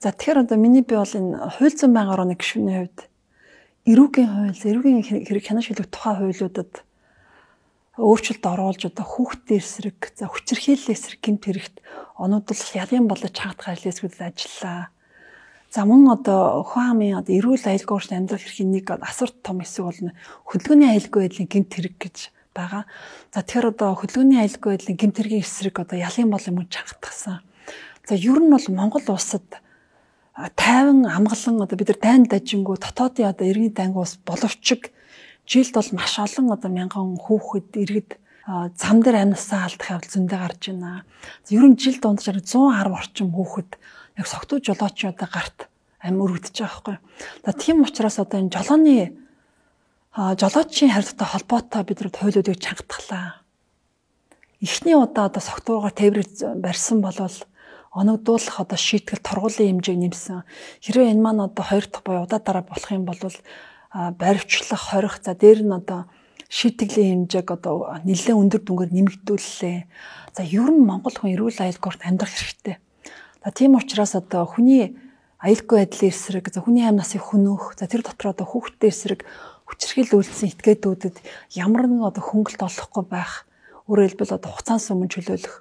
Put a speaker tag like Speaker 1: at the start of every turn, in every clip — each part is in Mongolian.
Speaker 1: За тэгэхээр одоо миний би бол энэ хууль зүйн байнгын орооны гишүүний хувьд эрүүгийн хууль, эрүүгийн хэрэг хяна шилэг тухай хуулиудад өөрчлөлт оруулж одоо хүүхдийн эсрэг, за хүчирхийлэл эсрэг гэмт хэрэгт оноодлох ялын болож чагт гарал эсгүүдэд ажиллаа. За мөн одоо ухаамын одоо эрүүл аюулгүй орчин амьдрал хэрхэн нэг асар том хэсэг болно хөдөлгөөний аюулгүй байдлын гэмт хэрэг гэж байгаа. За тэгэхээр одоо хөдөлгөөний аюулгүй байдлын гэмт хэргийн эсрэг одоо ялын болон мөн чангатгсан. За ер нь бол Монгол улсад тайван амгалан одоо бид нар дайн дажингүү дотоодын одоо иргэний дангийн ус боловчиг жилд бол маш олон одоо мянган хүүхэд иргэд зам дээр амьсаа алдах явдал зөндөө гарч байна. Ер нь жил дунджаар 110 орчим хүүхэд яг согтуу жолоочнуудаа гарт амь өргөдөж байгаа хгүй. За тийм учраас одоо энэ жолооны жолоочийн харилцаатай холбоотой бид нар хуйлуудыг чангатглаа. Эхний удаа одоо согтуугаар тээврэг барьсан болвол оногдуулах одоо шийтгэл торгуулийн хэмжээг нэмсэн. Хэрвээ энэ маань одоо хоёр дахь буюу удаа дараа болох юм бол баривчлах, хорих за дээр нь одоо шийтгэлийн хэмжээг одоо нэлээд өндөр дүнгээр нэмэгдүүллээ. За ер нь Монгол хүн эрүүл аюулгүйд амьдрах хэрэгтэй. За тийм учраас одоо хүний аюулгүй байдлын эсрэг, за хүний амь насыг хөнөөх, за тэр дотор одоо хүүхдтэй эсрэг хүчрхийл үйлдэлсэн этгээдүүдэд ямар нэгэн одоо хөнгөлт олохгүй байх, өөрөөр хэлбэл одоо хугацаан сүмэн чөлөөлөх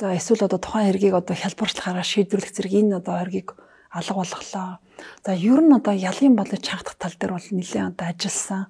Speaker 1: За эсвэл одоо тухайн хэргийг одоо хялбарчлахаараа шийдвэрлэх зэрэг энэ одоо хэргийг алга болголоо. За ер нь одоо ялын болон чангахдах тал дээр бол нэлээд одоо ажилласан.